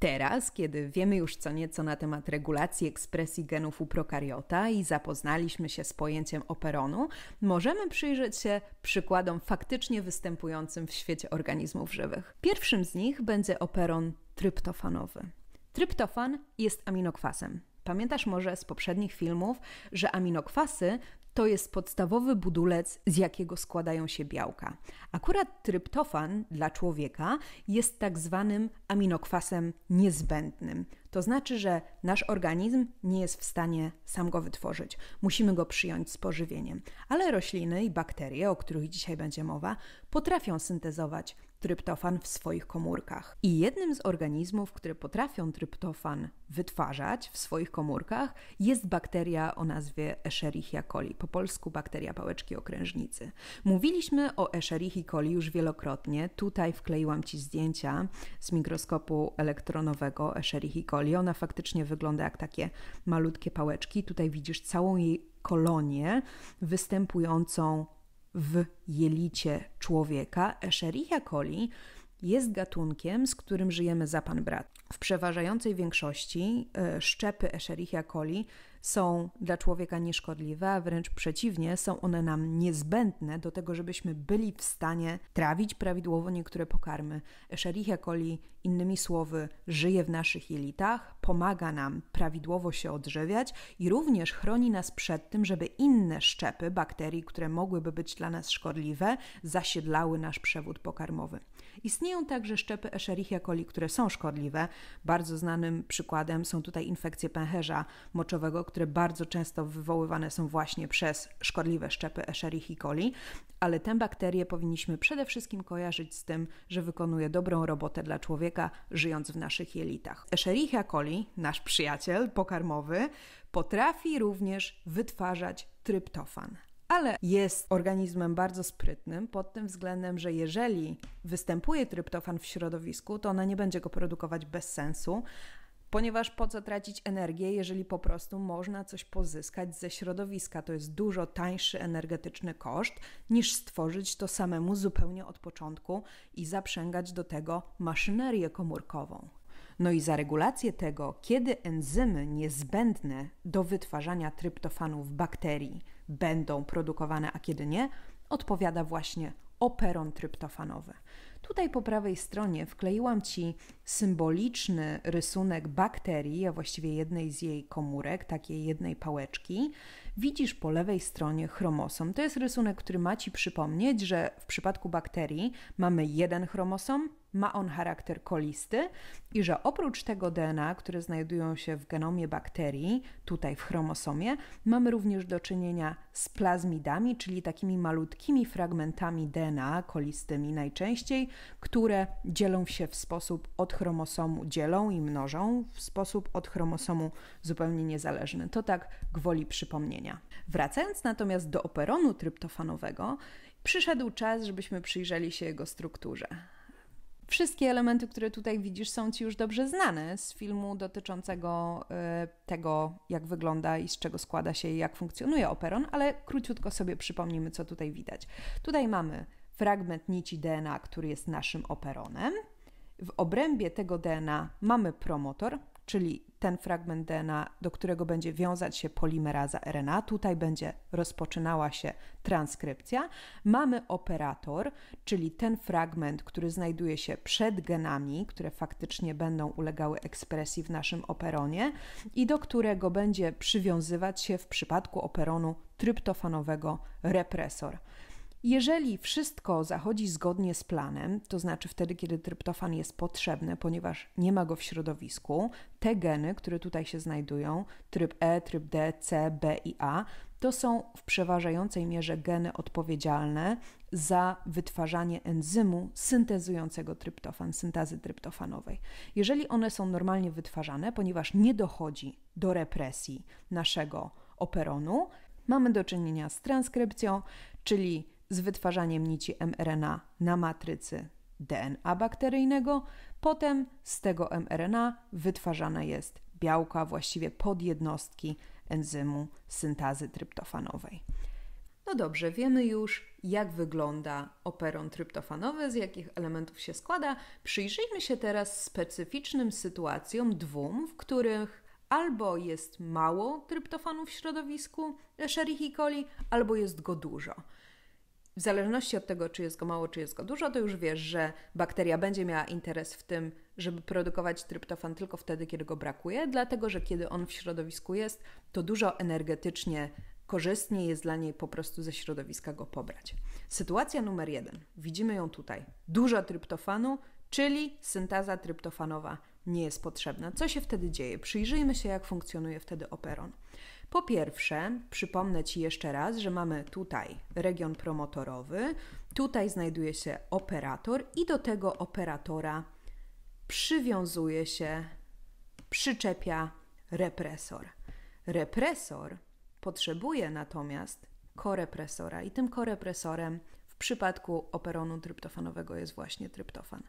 Teraz, kiedy wiemy już co nieco na temat regulacji ekspresji genów u prokariota i zapoznaliśmy się z pojęciem operonu, możemy przyjrzeć się przykładom faktycznie występującym w świecie organizmów żywych. Pierwszym z nich będzie operon tryptofanowy. Tryptofan jest aminokwasem. Pamiętasz może z poprzednich filmów, że aminokwasy to jest podstawowy budulec, z jakiego składają się białka. Akurat tryptofan dla człowieka jest tak zwanym aminokwasem niezbędnym. To znaczy, że nasz organizm nie jest w stanie sam go wytworzyć. Musimy go przyjąć z pożywieniem. Ale rośliny i bakterie, o których dzisiaj będzie mowa, potrafią syntezować tryptofan w swoich komórkach. I jednym z organizmów, które potrafią tryptofan wytwarzać w swoich komórkach, jest bakteria o nazwie Escherichia coli, po polsku bakteria pałeczki okrężnicy. Mówiliśmy o Escherichii coli już wielokrotnie. Tutaj wkleiłam Ci zdjęcia z mikroskopu elektronowego Escherichii coli coli. Ona faktycznie wygląda jak takie malutkie pałeczki. Tutaj widzisz całą jej kolonię występującą w jelicie człowieka. Escherichia coli jest gatunkiem, z którym żyjemy za pan brat. W przeważającej większości e, szczepy Escherichia coli są dla człowieka nieszkodliwe, a wręcz przeciwnie, są one nam niezbędne do tego, żebyśmy byli w stanie trawić prawidłowo niektóre pokarmy. Escherichia coli, innymi słowy, żyje w naszych jelitach, pomaga nam prawidłowo się odżywiać i również chroni nas przed tym, żeby inne szczepy bakterii, które mogłyby być dla nas szkodliwe, zasiedlały nasz przewód pokarmowy. Istnieją także szczepy Escherichia coli, które są szkodliwe. Bardzo znanym przykładem są tutaj infekcje pęcherza moczowego, które bardzo często wywoływane są właśnie przez szkodliwe szczepy Escherichia coli, ale tę bakterię powinniśmy przede wszystkim kojarzyć z tym, że wykonuje dobrą robotę dla człowieka żyjąc w naszych jelitach. Escherichia coli, nasz przyjaciel pokarmowy, potrafi również wytwarzać tryptofan ale jest organizmem bardzo sprytnym pod tym względem, że jeżeli występuje tryptofan w środowisku, to ona nie będzie go produkować bez sensu, ponieważ po co tracić energię, jeżeli po prostu można coś pozyskać ze środowiska. To jest dużo tańszy energetyczny koszt niż stworzyć to samemu zupełnie od początku i zaprzęgać do tego maszynerię komórkową. No i za regulację tego, kiedy enzymy niezbędne do wytwarzania tryptofanów bakterii będą produkowane, a kiedy nie, odpowiada właśnie operon tryptofanowy. Tutaj po prawej stronie wkleiłam Ci symboliczny rysunek bakterii, a właściwie jednej z jej komórek, takiej jednej pałeczki. Widzisz po lewej stronie chromosom. To jest rysunek, który ma Ci przypomnieć, że w przypadku bakterii mamy jeden chromosom, ma on charakter kolisty i że oprócz tego DNA, które znajdują się w genomie bakterii, tutaj w chromosomie, mamy również do czynienia z plazmidami, czyli takimi malutkimi fragmentami DNA, kolistymi najczęściej, które dzielą się w sposób od chromosomu, dzielą i mnożą w sposób od chromosomu zupełnie niezależny. To tak gwoli przypomnienia. Wracając natomiast do operonu tryptofanowego, przyszedł czas, żebyśmy przyjrzeli się jego strukturze. Wszystkie elementy, które tutaj widzisz, są ci już dobrze znane z filmu dotyczącego e, tego, jak wygląda i z czego składa się i jak funkcjonuje operon, ale króciutko sobie przypomnimy, co tutaj widać. Tutaj mamy fragment nici DNA, który jest naszym operonem. W obrębie tego DNA mamy promotor, czyli ten fragment DNA, do którego będzie wiązać się polimeraza RNA, tutaj będzie rozpoczynała się transkrypcja. Mamy operator, czyli ten fragment, który znajduje się przed genami, które faktycznie będą ulegały ekspresji w naszym operonie i do którego będzie przywiązywać się w przypadku operonu tryptofanowego represor. Jeżeli wszystko zachodzi zgodnie z planem, to znaczy wtedy, kiedy tryptofan jest potrzebny, ponieważ nie ma go w środowisku, te geny, które tutaj się znajdują, tryb E, tryb D, C, B i A, to są w przeważającej mierze geny odpowiedzialne za wytwarzanie enzymu syntezującego tryptofan, syntazy tryptofanowej. Jeżeli one są normalnie wytwarzane, ponieważ nie dochodzi do represji naszego operonu, mamy do czynienia z transkrypcją, czyli z wytwarzaniem nici mRNA na matrycy DNA bakteryjnego, potem z tego mRNA wytwarzane jest białka, właściwie podjednostki enzymu syntazy tryptofanowej. No dobrze, wiemy już, jak wygląda operon tryptofanowy, z jakich elementów się składa. Przyjrzyjmy się teraz specyficznym sytuacjom dwóm, w których albo jest mało tryptofanów w środowisku Sherry coli, albo jest go dużo w zależności od tego, czy jest go mało, czy jest go dużo, to już wiesz, że bakteria będzie miała interes w tym, żeby produkować tryptofan tylko wtedy, kiedy go brakuje, dlatego że kiedy on w środowisku jest, to dużo energetycznie korzystniej jest dla niej po prostu ze środowiska go pobrać. Sytuacja numer jeden. Widzimy ją tutaj. Dużo tryptofanu, czyli syntaza tryptofanowa nie jest potrzebna. Co się wtedy dzieje? Przyjrzyjmy się, jak funkcjonuje wtedy operon. Po pierwsze, przypomnę Ci jeszcze raz, że mamy tutaj region promotorowy, tutaj znajduje się operator i do tego operatora przywiązuje się, przyczepia represor. Represor potrzebuje natomiast korepresora i tym korepresorem przypadku operonu tryptofanowego jest właśnie tryptofan.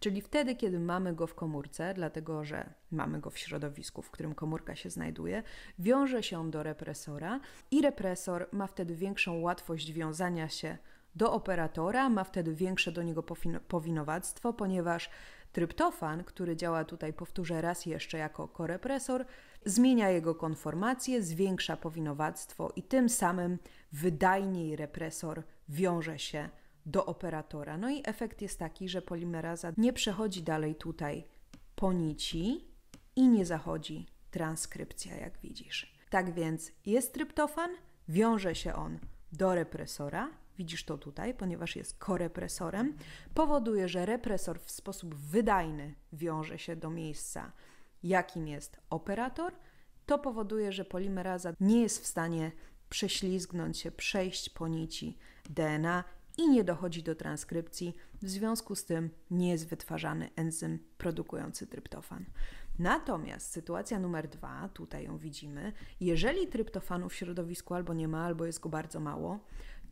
Czyli wtedy, kiedy mamy go w komórce, dlatego że mamy go w środowisku, w którym komórka się znajduje, wiąże się on do represora i represor ma wtedy większą łatwość wiązania się do operatora, ma wtedy większe do niego powinowactwo, ponieważ tryptofan, który działa tutaj, powtórzę raz jeszcze, jako korepresor, zmienia jego konformację, zwiększa powinowactwo i tym samym wydajniej represor wiąże się do operatora. No i efekt jest taki, że polimeraza nie przechodzi dalej tutaj po nici i nie zachodzi transkrypcja, jak widzisz. Tak więc jest tryptofan, wiąże się on do represora, widzisz to tutaj, ponieważ jest korepresorem, powoduje, że represor w sposób wydajny wiąże się do miejsca, jakim jest operator, to powoduje, że polimeraza nie jest w stanie prześlizgnąć się, przejść po nici DNA i nie dochodzi do transkrypcji, w związku z tym nie jest wytwarzany enzym produkujący tryptofan. Natomiast sytuacja numer dwa, tutaj ją widzimy, jeżeli tryptofanu w środowisku albo nie ma, albo jest go bardzo mało,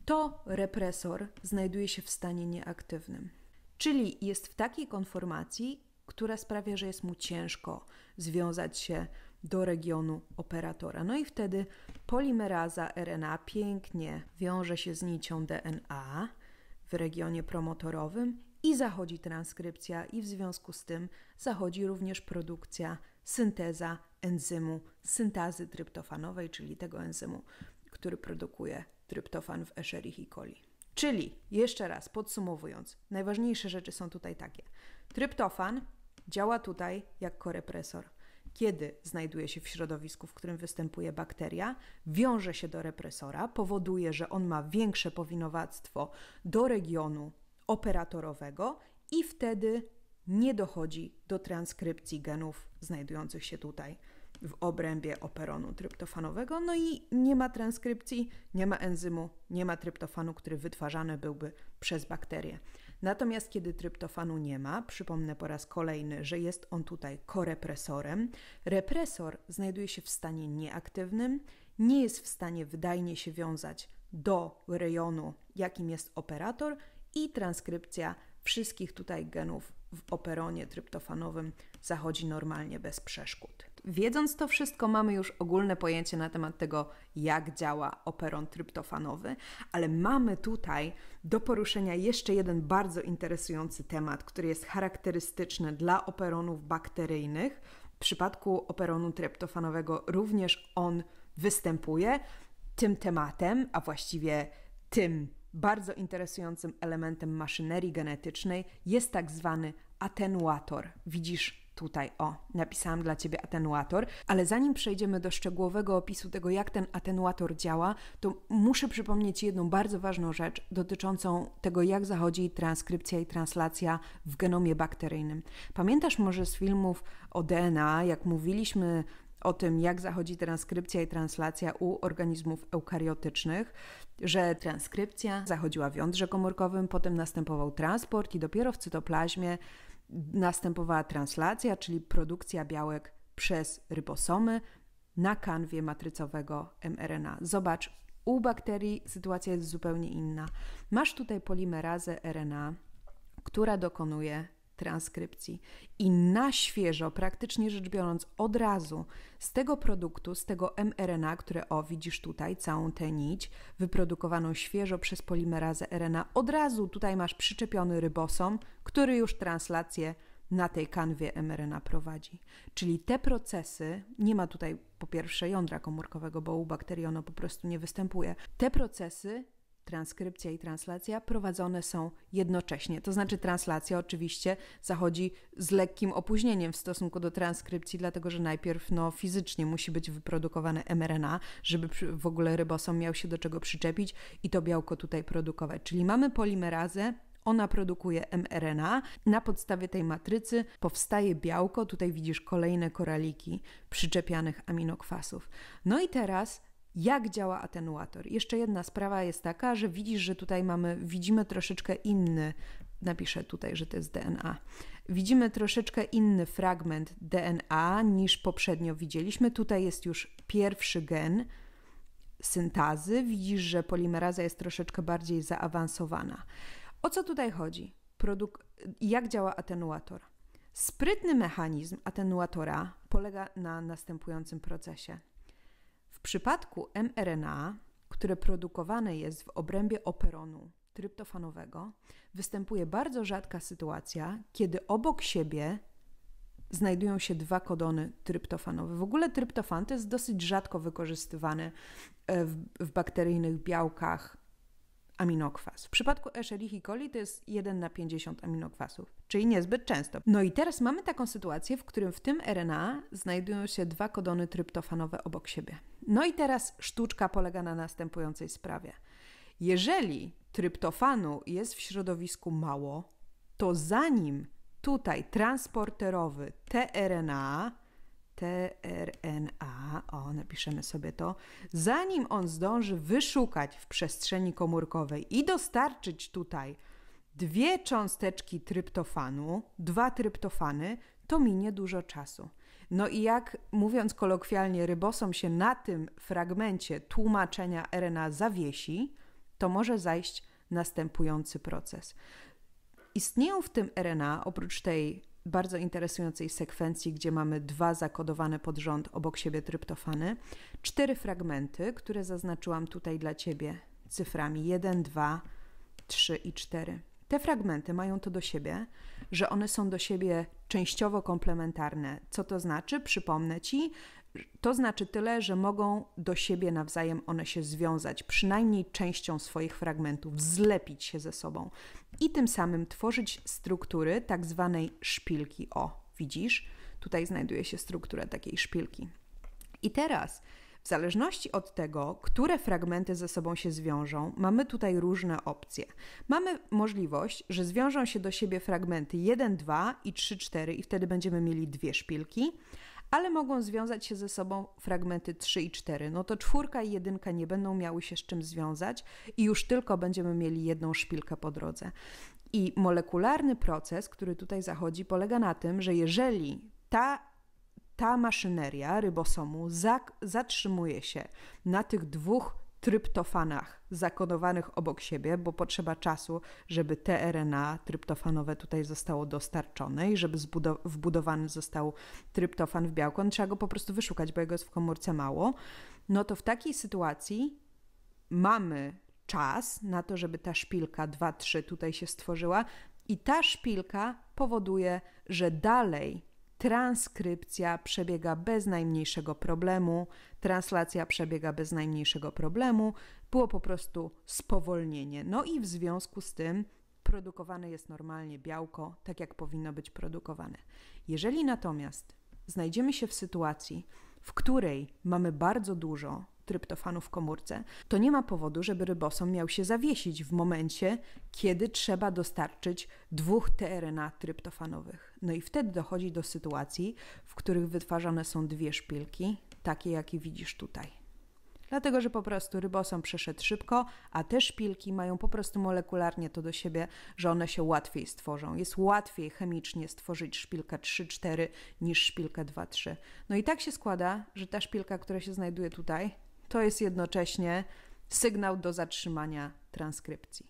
to represor znajduje się w stanie nieaktywnym. Czyli jest w takiej konformacji, która sprawia, że jest mu ciężko związać się do regionu operatora. No i wtedy polimeraza RNA pięknie wiąże się z nicią DNA w regionie promotorowym i zachodzi transkrypcja, i w związku z tym zachodzi również produkcja, synteza enzymu syntazy tryptofanowej, czyli tego enzymu, który produkuje tryptofan w i coli. Czyli, jeszcze raz podsumowując, najważniejsze rzeczy są tutaj takie. Tryptofan działa tutaj jak korepresor kiedy znajduje się w środowisku, w którym występuje bakteria, wiąże się do represora, powoduje, że on ma większe powinowactwo do regionu operatorowego i wtedy nie dochodzi do transkrypcji genów znajdujących się tutaj w obrębie operonu tryptofanowego, no i nie ma transkrypcji, nie ma enzymu, nie ma tryptofanu, który wytwarzany byłby przez bakterie. Natomiast kiedy tryptofanu nie ma, przypomnę po raz kolejny, że jest on tutaj korepresorem, represor znajduje się w stanie nieaktywnym, nie jest w stanie wydajnie się wiązać do rejonu, jakim jest operator i transkrypcja wszystkich tutaj genów w operonie tryptofanowym zachodzi normalnie bez przeszkód. Wiedząc to wszystko, mamy już ogólne pojęcie na temat tego, jak działa operon tryptofanowy, ale mamy tutaj do poruszenia jeszcze jeden bardzo interesujący temat, który jest charakterystyczny dla operonów bakteryjnych. W przypadku operonu tryptofanowego również on występuje. Tym tematem, a właściwie tym bardzo interesującym elementem maszynerii genetycznej jest tak zwany atenuator. Widzisz Tutaj, o, napisałam dla Ciebie atenuator, ale zanim przejdziemy do szczegółowego opisu tego, jak ten atenuator działa, to muszę przypomnieć jedną bardzo ważną rzecz dotyczącą tego, jak zachodzi transkrypcja i translacja w genomie bakteryjnym. Pamiętasz może z filmów o DNA, jak mówiliśmy o tym, jak zachodzi transkrypcja i translacja u organizmów eukariotycznych, że transkrypcja zachodziła w jądrze komórkowym, potem następował transport i dopiero w cytoplazmie Następowała translacja, czyli produkcja białek przez rybosomy na kanwie matrycowego mRNA. Zobacz, u bakterii sytuacja jest zupełnie inna. Masz tutaj polimerazę RNA, która dokonuje transkrypcji i na świeżo, praktycznie rzecz biorąc, od razu z tego produktu, z tego mRNA, które o widzisz tutaj, całą tę nić, wyprodukowaną świeżo przez polimerazę RNA, od razu tutaj masz przyczepiony rybosom, który już translację na tej kanwie mRNA prowadzi. Czyli te procesy, nie ma tutaj po pierwsze jądra komórkowego, bo u bakterii ono po prostu nie występuje. Te procesy transkrypcja i translacja prowadzone są jednocześnie. To znaczy, translacja oczywiście zachodzi z lekkim opóźnieniem w stosunku do transkrypcji, dlatego że najpierw no, fizycznie musi być wyprodukowane mRNA, żeby w ogóle rybosom miał się do czego przyczepić i to białko tutaj produkować. Czyli mamy polimerazę. Ona produkuje mRNA. Na podstawie tej matrycy powstaje białko. Tutaj widzisz kolejne koraliki przyczepianych aminokwasów. No i teraz jak działa atenuator. Jeszcze jedna sprawa jest taka, że widzisz, że tutaj mamy, widzimy troszeczkę inny, napiszę tutaj, że to jest DNA. Widzimy troszeczkę inny fragment DNA niż poprzednio widzieliśmy. Tutaj jest już pierwszy gen syntazy. Widzisz, że polimeraza jest troszeczkę bardziej zaawansowana. O co tutaj chodzi? Produk jak działa atenuator? Sprytny mechanizm atenuatora polega na następującym procesie przypadku mRNA, które produkowane jest w obrębie operonu tryptofanowego, występuje bardzo rzadka sytuacja, kiedy obok siebie znajdują się dwa kodony tryptofanowe. W ogóle tryptofan to jest dosyć rzadko wykorzystywany e, w, w bakteryjnych białkach aminokwas. W przypadku Escherichia coli to jest 1 na 50 aminokwasów, czyli niezbyt często. No i teraz mamy taką sytuację, w którym w tym RNA znajdują się dwa kodony tryptofanowe obok siebie. No i teraz sztuczka polega na następującej sprawie. Jeżeli tryptofanu jest w środowisku mało, to zanim tutaj transporterowy tRNA tRNA, o napiszemy sobie to, zanim on zdąży wyszukać w przestrzeni komórkowej i dostarczyć tutaj dwie cząsteczki tryptofanu, dwa tryptofany, to minie dużo czasu. No i jak mówiąc kolokwialnie, rybosom się na tym fragmencie tłumaczenia RNA zawiesi, to może zajść następujący proces. Istnieją w tym RNA, oprócz tej bardzo interesującej sekwencji, gdzie mamy dwa zakodowane pod rząd obok siebie tryptofany, cztery fragmenty, które zaznaczyłam tutaj dla Ciebie cyframi 1, 2, 3 i 4. Te fragmenty mają to do siebie, że one są do siebie częściowo komplementarne. Co to znaczy? Przypomnę Ci, to znaczy tyle, że mogą do siebie nawzajem one się związać, przynajmniej częścią swoich fragmentów, zlepić się ze sobą i tym samym tworzyć struktury tak zwanej szpilki. O, widzisz? Tutaj znajduje się struktura takiej szpilki. I teraz, w zależności od tego, które fragmenty ze sobą się zwiążą, mamy tutaj różne opcje. Mamy możliwość, że zwiążą się do siebie fragmenty 1, 2 i 3, 4 i wtedy będziemy mieli dwie szpilki ale mogą związać się ze sobą fragmenty 3 i 4. No to czwórka i jedynka nie będą miały się z czym związać i już tylko będziemy mieli jedną szpilkę po drodze. I molekularny proces, który tutaj zachodzi, polega na tym, że jeżeli ta ta maszyneria rybosomu zatrzymuje się na tych dwóch tryptofanach zakodowanych obok siebie, bo potrzeba czasu, żeby tRNA tryptofanowe tutaj zostało dostarczone i żeby wbudowany został tryptofan w białko. No, trzeba go po prostu wyszukać, bo jego jest w komórce mało. No to w takiej sytuacji mamy czas na to, żeby ta szpilka 2-3 tutaj się stworzyła i ta szpilka powoduje, że dalej Transkrypcja przebiega bez najmniejszego problemu, translacja przebiega bez najmniejszego problemu, było po prostu spowolnienie. No i w związku z tym produkowane jest normalnie białko, tak jak powinno być produkowane. Jeżeli natomiast znajdziemy się w sytuacji, w której mamy bardzo dużo tryptofanu w komórce, to nie ma powodu, żeby rybosom miał się zawiesić w momencie, kiedy trzeba dostarczyć dwóch tRNA tryptofanowych. No i wtedy dochodzi do sytuacji, w których wytwarzane są dwie szpilki, takie jakie widzisz tutaj dlatego że po prostu rybosom przeszedł szybko, a te szpilki mają po prostu molekularnie to do siebie, że one się łatwiej stworzą. Jest łatwiej chemicznie stworzyć szpilkę 3-4 niż szpilkę 2-3. No i tak się składa, że ta szpilka, która się znajduje tutaj, to jest jednocześnie sygnał do zatrzymania transkrypcji.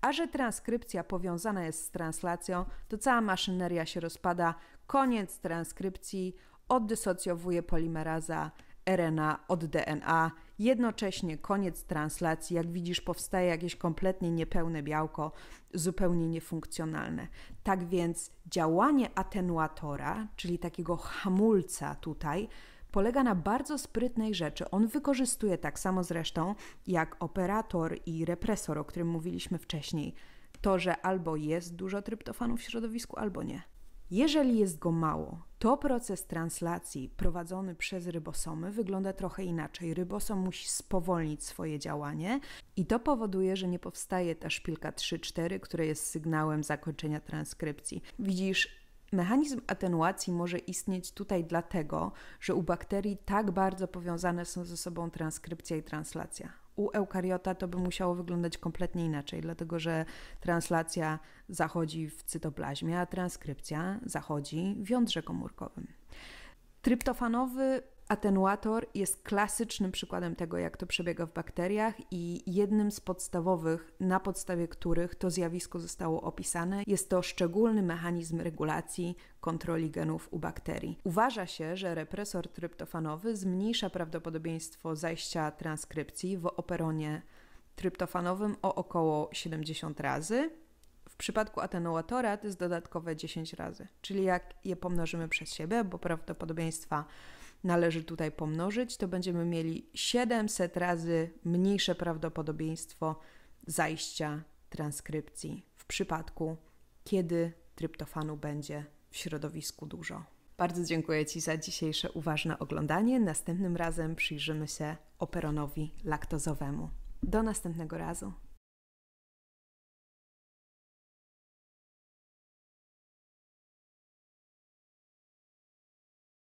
A że transkrypcja powiązana jest z translacją, to cała maszyneria się rozpada, koniec transkrypcji, oddysocjowuje polimeraza RNA od DNA, jednocześnie koniec translacji, jak widzisz, powstaje jakieś kompletnie niepełne białko, zupełnie niefunkcjonalne. Tak więc działanie atenuatora, czyli takiego hamulca tutaj, polega na bardzo sprytnej rzeczy. On wykorzystuje tak samo zresztą jak operator i represor, o którym mówiliśmy wcześniej, to, że albo jest dużo tryptofanu w środowisku, albo nie. Jeżeli jest go mało, to proces translacji prowadzony przez rybosomy wygląda trochę inaczej. Rybosom musi spowolnić swoje działanie i to powoduje, że nie powstaje ta szpilka 3-4, która jest sygnałem zakończenia transkrypcji. Widzisz, Mechanizm atenuacji może istnieć tutaj dlatego, że u bakterii tak bardzo powiązane są ze sobą transkrypcja i translacja. U eukariota to by musiało wyglądać kompletnie inaczej, dlatego że translacja zachodzi w cytoplazmie, a transkrypcja zachodzi w jądrze komórkowym. Tryptofanowy Atenuator jest klasycznym przykładem tego, jak to przebiega w bakteriach i jednym z podstawowych, na podstawie których to zjawisko zostało opisane, jest to szczególny mechanizm regulacji kontroli genów u bakterii. Uważa się, że represor tryptofanowy zmniejsza prawdopodobieństwo zajścia transkrypcji w operonie tryptofanowym o około 70 razy. W przypadku atenuatora to jest dodatkowe 10 razy, czyli jak je pomnożymy przez siebie, bo prawdopodobieństwa należy tutaj pomnożyć, to będziemy mieli 700 razy mniejsze prawdopodobieństwo zajścia transkrypcji w przypadku, kiedy tryptofanu będzie w środowisku dużo. Bardzo dziękuję Ci za dzisiejsze uważne oglądanie. Następnym razem przyjrzymy się operonowi laktozowemu. Do następnego razu.